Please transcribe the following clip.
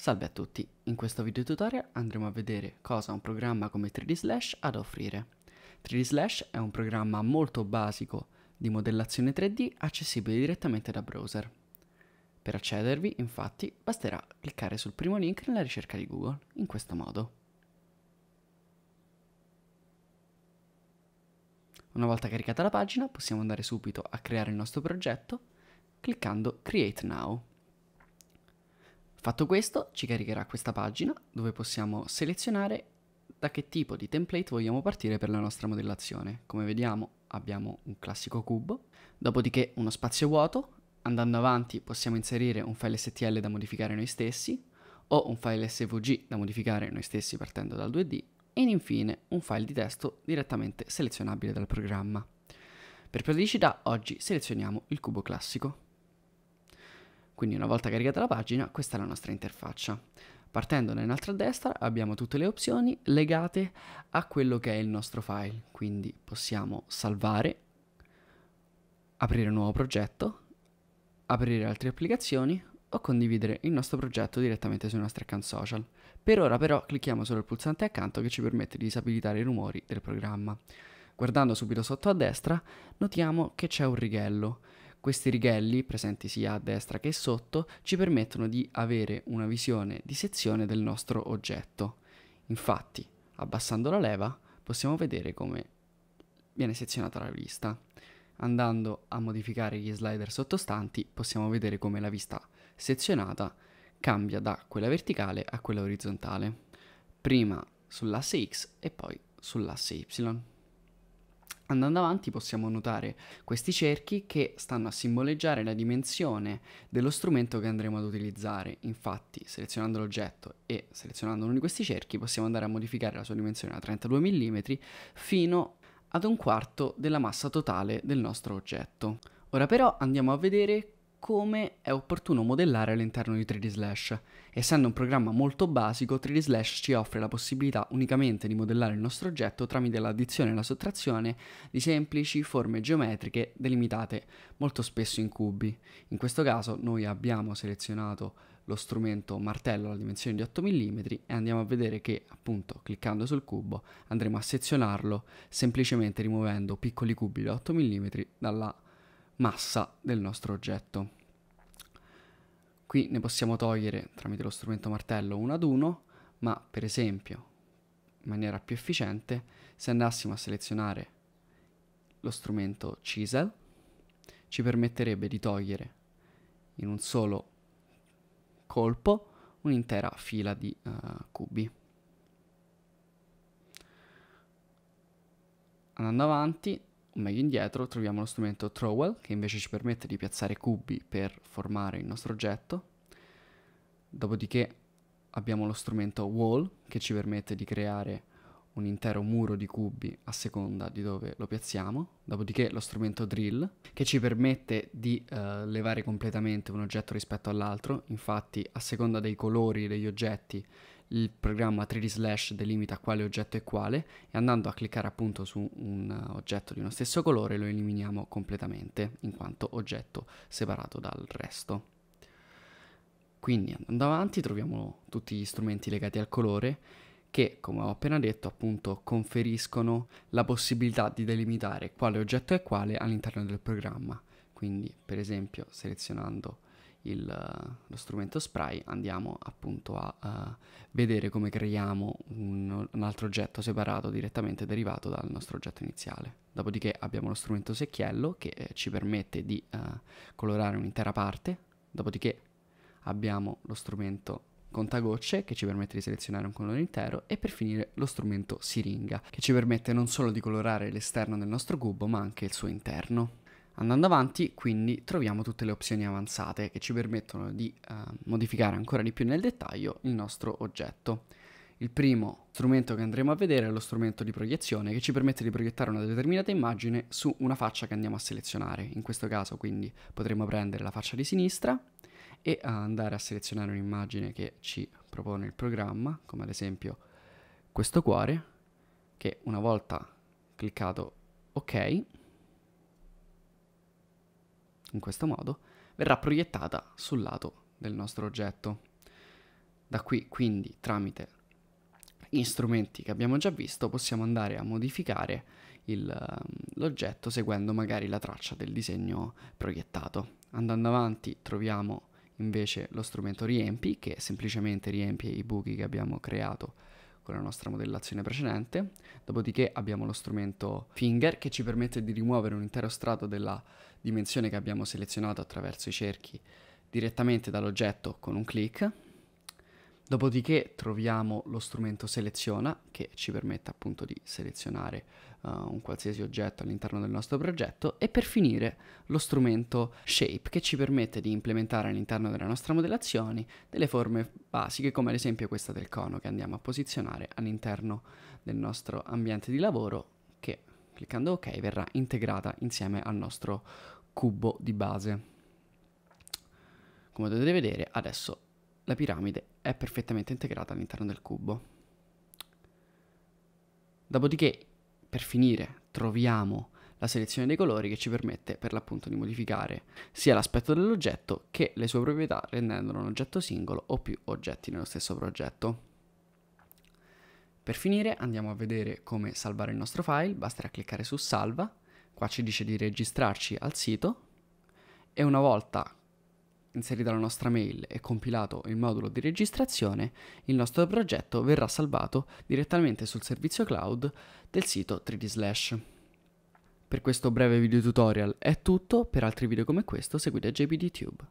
Salve a tutti, in questo video tutorial andremo a vedere cosa un programma come 3D Slash ha da offrire. 3D Slash è un programma molto basico di modellazione 3D accessibile direttamente da browser. Per accedervi, infatti, basterà cliccare sul primo link nella ricerca di Google, in questo modo. Una volta caricata la pagina possiamo andare subito a creare il nostro progetto cliccando Create Now. Fatto questo, ci caricherà questa pagina dove possiamo selezionare da che tipo di template vogliamo partire per la nostra modellazione. Come vediamo abbiamo un classico cubo, dopodiché uno spazio vuoto, andando avanti possiamo inserire un file STL da modificare noi stessi o un file SVG da modificare noi stessi partendo dal 2D e infine un file di testo direttamente selezionabile dal programma. Per praticità oggi selezioniamo il cubo classico. Quindi una volta caricata la pagina, questa è la nostra interfaccia. Partendo dall'altra destra abbiamo tutte le opzioni legate a quello che è il nostro file, quindi possiamo salvare, aprire un nuovo progetto, aprire altre applicazioni o condividere il nostro progetto direttamente sui nostri account social. Per ora però clicchiamo solo il pulsante accanto che ci permette di disabilitare i rumori del programma. Guardando subito sotto a destra notiamo che c'è un righello questi righelli, presenti sia a destra che sotto, ci permettono di avere una visione di sezione del nostro oggetto. Infatti, abbassando la leva, possiamo vedere come viene sezionata la vista. Andando a modificare gli slider sottostanti, possiamo vedere come la vista sezionata cambia da quella verticale a quella orizzontale, prima sull'asse X e poi sull'asse Y. Andando avanti possiamo notare questi cerchi che stanno a simboleggiare la dimensione dello strumento che andremo ad utilizzare. Infatti, selezionando l'oggetto e selezionando uno di questi cerchi, possiamo andare a modificare la sua dimensione da 32 mm fino ad un quarto della massa totale del nostro oggetto. Ora però andiamo a vedere come è opportuno modellare all'interno di 3D Slash. Essendo un programma molto basico, 3D Slash ci offre la possibilità unicamente di modellare il nostro oggetto tramite l'addizione e la sottrazione di semplici forme geometriche delimitate molto spesso in cubi. In questo caso noi abbiamo selezionato lo strumento martello alla dimensione di 8 mm e andiamo a vedere che appunto cliccando sul cubo andremo a sezionarlo semplicemente rimuovendo piccoli cubi da 8 mm dalla massa del nostro oggetto. Qui ne possiamo togliere tramite lo strumento martello uno ad uno, ma per esempio, in maniera più efficiente, se andassimo a selezionare lo strumento Chisel, ci permetterebbe di togliere in un solo colpo un'intera fila di uh, cubi. Andando avanti, meglio indietro troviamo lo strumento Trowel che invece ci permette di piazzare cubi per formare il nostro oggetto. Dopodiché abbiamo lo strumento Wall che ci permette di creare un intero muro di cubi a seconda di dove lo piazziamo, dopodiché lo strumento drill che ci permette di eh, levare completamente un oggetto rispetto all'altro, infatti a seconda dei colori degli oggetti il programma 3D Slash delimita quale oggetto è quale e andando a cliccare appunto su un eh, oggetto di uno stesso colore lo eliminiamo completamente in quanto oggetto separato dal resto. Quindi andando avanti troviamo tutti gli strumenti legati al colore che, come ho appena detto, appunto conferiscono la possibilità di delimitare quale oggetto è quale all'interno del programma. Quindi, per esempio, selezionando il, lo strumento spray andiamo appunto a, a vedere come creiamo un, un, altro oggetto separato direttamente derivato dal nostro oggetto iniziale. Dopodiché abbiamo lo strumento secchiello che eh, ci permette di eh, colorare un'intera parte, dopodiché abbiamo lo strumento contagocce che ci permette di selezionare un colore intero e per finire lo strumento siringa che ci permette non solo di colorare l'esterno del nostro cubo ma anche il suo interno. Andando avanti quindi troviamo tutte le opzioni avanzate che ci permettono di eh, modificare ancora di più nel dettaglio il nostro oggetto. Il primo strumento che andremo a vedere è lo strumento di proiezione che ci permette di proiettare una determinata immagine su una faccia che andiamo a selezionare. In questo caso quindi potremo prendere la faccia di sinistra e eh, andare a selezionare un'immagine che ci propone il programma, come ad esempio questo cuore, che una volta cliccato ok in questo modo, verrà proiettata sul lato del nostro oggetto. Da qui quindi tramite gli strumenti che abbiamo già visto possiamo andare a modificare ehm, l'oggetto seguendo magari la traccia del disegno proiettato. Andando avanti troviamo invece lo strumento riempi che semplicemente riempie i buchi che abbiamo creato con la nostra modellazione precedente, dopodiché abbiamo lo strumento Finger che ci permette di rimuovere un intero strato della dimensione che abbiamo selezionato attraverso i cerchi direttamente dall'oggetto con un clic Dopodiché troviamo lo strumento seleziona che ci permette appunto di selezionare uh, un qualsiasi oggetto all'interno del nostro progetto e per finire lo strumento shape che ci permette di implementare all'interno della nostra modellazione delle forme basiche come ad esempio questa del cono che andiamo a posizionare all'interno del nostro ambiente di lavoro che cliccando ok verrà integrata insieme al nostro cubo di base. Come potete vedere adesso la piramide è perfettamente integrata all'interno del cubo. Dopodiché, per finire, troviamo la selezione dei colori che ci permette per l'appunto di modificare sia l'aspetto dell'oggetto che le sue proprietà rendendolo un oggetto singolo o più oggetti nello stesso progetto. Per finire andiamo a vedere come salvare il nostro file, basterà cliccare su salva, qua ci dice di registrarci al sito e una volta inserita la nostra mail e compilato il modulo di registrazione, il nostro progetto verrà salvato direttamente sul servizio cloud del sito 3D Slash. Per questo breve video tutorial è tutto, per altri video come questo seguite JBDTube.